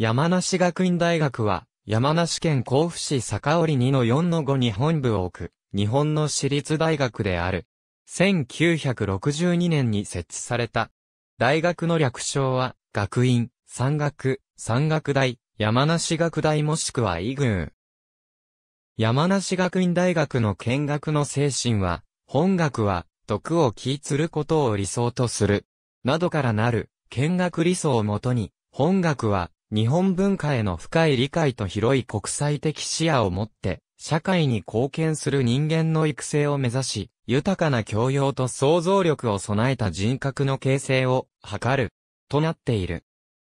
山梨学院大学は、山梨県甲府市坂織2の4の5に本部を置く、日本の私立大学である。1962年に設置された。大学の略称は、学院、山岳、山岳大、山梨学大もしくはイグー。山梨学院大学の見学の精神は、本学は、徳を気つることを理想とする。などからなる、見学理想をもとに、本学は、日本文化への深い理解と広い国際的視野を持って、社会に貢献する人間の育成を目指し、豊かな教養と想像力を備えた人格の形成を図る、となっている。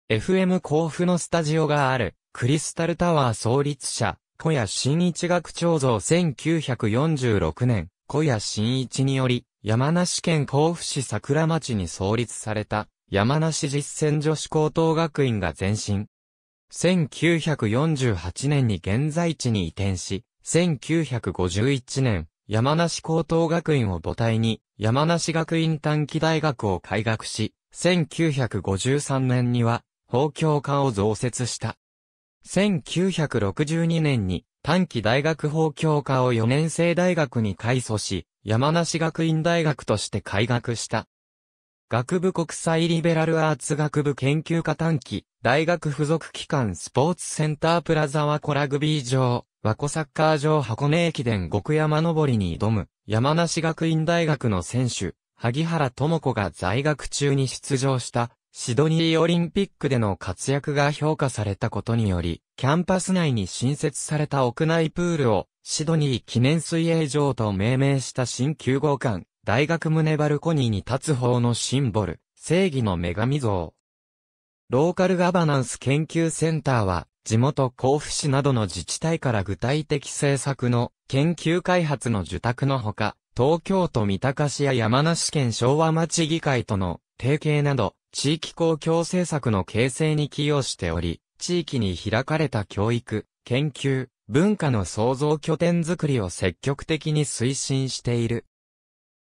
FM 甲府のスタジオがある、クリスタルタワー創立者、小谷新一学長像1946年、小谷新一により、山梨県甲府市桜町に創立された、山梨実践女子高等学院が前身。1948年に現在地に移転し、1951年、山梨高等学院を母体に、山梨学院短期大学を開学し、1953年には、法教科を増設した。1962年に、短期大学法教科を4年生大学に改組し、山梨学院大学として開学した。学部国際リベラルアーツ学部研究科短期、大学附属機関スポーツセンタープラザワコラグビー場、ワコサッカー場箱根駅伝極山登りに挑む、山梨学院大学の選手、萩原智子が在学中に出場したシドニーオリンピックでの活躍が評価されたことにより、キャンパス内に新設された屋内プールをシドニー記念水泳場と命名した新9号館、大学胸バルコニーに立つ方のシンボル、正義の女神像。ローカルガバナンス研究センターは、地元甲府市などの自治体から具体的政策の研究開発の受託のほか、東京都三鷹市や山梨県昭和町議会との提携など、地域公共政策の形成に寄与しており、地域に開かれた教育、研究、文化の創造拠点づくりを積極的に推進している。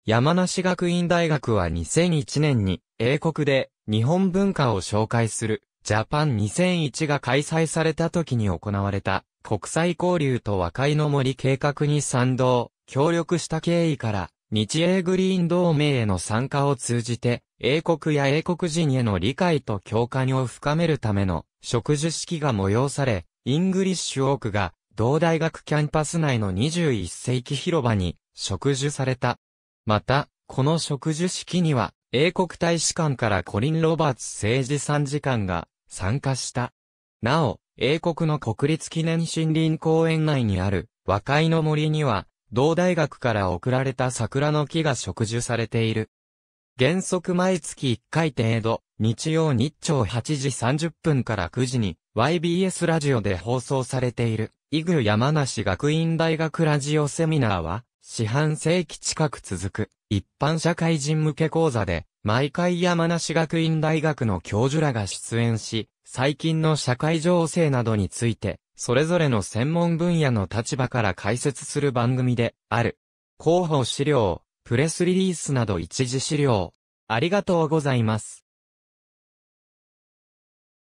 山梨学院大学は2001年に英国で日本文化を紹介するジャパン2001が開催された時に行われた国際交流と和解の森計画に賛同、協力した経緯から日英グリーン同盟への参加を通じて英国や英国人への理解と共感を深めるための植樹式が催され、イングリッシュオークが同大学キャンパス内の21世紀広場に植樹された。また、この植樹式には、英国大使館からコリン・ロバーツ政治参事官が参加した。なお、英国の国立記念森林公園内にある和解の森には、同大学から送られた桜の木が植樹されている。原則毎月1回程度、日曜日朝8時30分から9時に YBS ラジオで放送されている、イグ山梨学院大学ラジオセミナーは、四半世紀近く続く一般社会人向け講座で、毎回山梨学院大学の教授らが出演し、最近の社会情勢などについて、それぞれの専門分野の立場から解説する番組である。広報資料、プレスリリースなど一時資料。ありがとうございます。